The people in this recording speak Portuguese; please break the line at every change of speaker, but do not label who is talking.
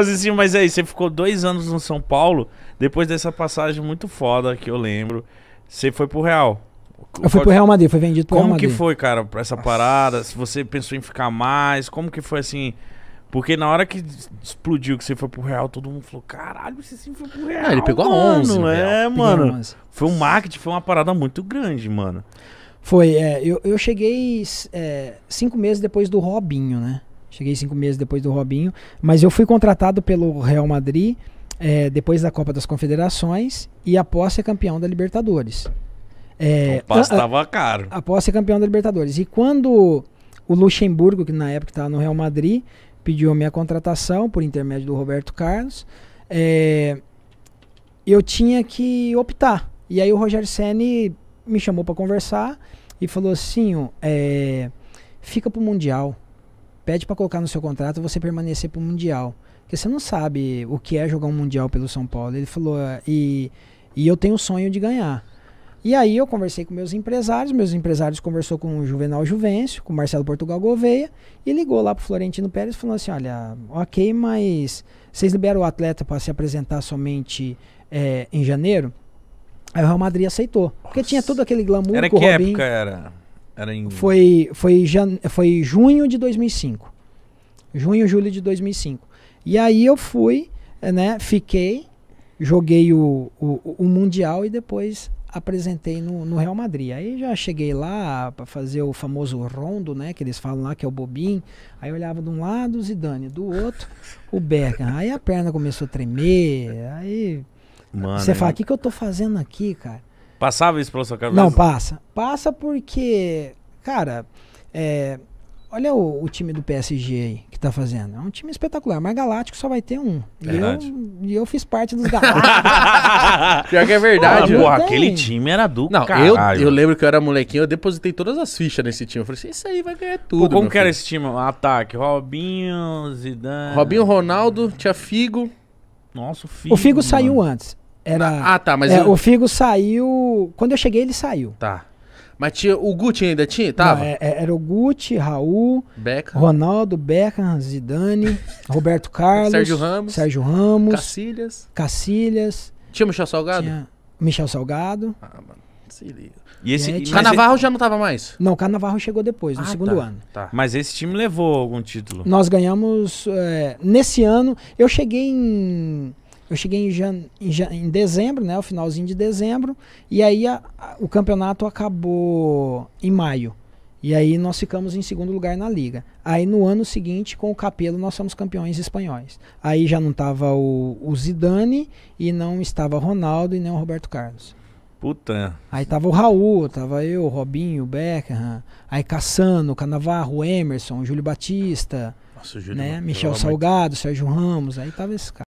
assim, mas aí, você ficou dois anos no São Paulo, depois dessa passagem muito foda que eu lembro, você foi pro Real. Eu fui pro Real Madrid, foi vendido pro Como Real Madrid. Como que foi, cara, pra essa parada? Se você pensou em ficar mais, como que foi assim? Porque na hora que explodiu que você foi pro Real, todo mundo falou: caralho, você sim foi pro ah, Real. É, ele pegou mano. Né? É, a 11. É, mano. Foi um marketing, foi uma parada muito grande, mano. Foi, é, eu, eu cheguei
é, cinco meses depois do Robinho, né? Cheguei cinco meses depois do Robinho. Mas eu fui contratado pelo Real Madrid é, depois da Copa das Confederações e após ser campeão da Libertadores. É, então, o passe estava caro. Após ser campeão da Libertadores. E quando o Luxemburgo, que na época estava no Real Madrid, pediu a minha contratação por intermédio do Roberto Carlos, é, eu tinha que optar. E aí o Roger Senni me chamou para conversar e falou assim: é, fica o Mundial pede para colocar no seu contrato você permanecer para o Mundial. Porque você não sabe o que é jogar um Mundial pelo São Paulo. Ele falou, ah, e, e eu tenho o sonho de ganhar. E aí eu conversei com meus empresários, meus empresários conversou com o Juvenal Juvencio, com o Marcelo Portugal Gouveia, e ligou lá pro Florentino Pérez falando assim, olha, ok, mas vocês liberam o atleta para se apresentar somente é, em janeiro? Aí o Real Madrid aceitou, porque Nossa. tinha todo aquele glamour era que o Robin... época
era? Era em... Foi,
foi, jan... foi junho de 2005. Junho, julho de 2005. E aí eu fui, eh, né? Fiquei, joguei o, o, o Mundial e depois apresentei no, no, Real Madrid. Aí já cheguei lá para fazer o famoso rondo, né, que eles falam lá que é o bobinho. Aí eu olhava de um lado o Zidane, do outro o Beckham. Aí a perna começou a tremer. Aí
Mano, você fala, é o eu... que,
que eu tô fazendo aqui,
cara? Passava isso pela sua cabeça? Não, passa.
Passa porque, cara, é, olha o, o, time do PSG aí que tá fazendo. É um time espetacular, mas Galáctico só vai ter um. E eu, e eu fiz parte dos Galácticos. Pior que é verdade. Porra,
porra aquele time era do Não, eu, eu, lembro que eu era molequinho, eu depositei todas as fichas nesse time. Eu falei assim, isso aí vai ganhar tudo. Pô, como que filho. era esse time? Ataque, Robinho, Zidane... Robinho, Ronaldo, tinha Figo... Nossa, o Figo. O Figo mano. saiu
antes. Era, ah, ah, tá, mas. É, eu... O Figo saiu. Quando eu cheguei, ele saiu.
Tá. Mas tinha, o Gucci ainda tinha? Tava? Não, é, é era o
Gucci, Raul, Beca. Ronaldo, Beckham, Zidane, Roberto Carlos, Sérgio Ramos, Sérgio Ramos,
Cacilhas.
Cacilhas.
Tinha Michel Salgado? Tinha
Michel Salgado. Ah, mano, se
liga. E esse, é, Canavarro
já não estava mais? Não, Canavarro chegou depois, no ah, segundo tá, ano.
Tá. Mas esse time levou algum título? Nós
ganhamos. É, nesse ano, eu cheguei em eu cheguei em, jan, em, em dezembro, né? O finalzinho de dezembro. E aí a, a, o campeonato acabou em maio. E aí nós ficamos em segundo lugar na liga. Aí no ano seguinte, com o Capelo, nós somos campeões espanhóis. Aí já não estava o, o, Zidane e não estava Ronaldo e nem o Roberto Carlos. Puta. É. Aí tava o Raul, tava eu, o Robinho, o Beckham, aí Cassano, Canavarro, Emerson, Júlio Batista,
Nossa, Júlio, né? É Michel
Salgado, Sérgio Ramos, aí tava esse cara.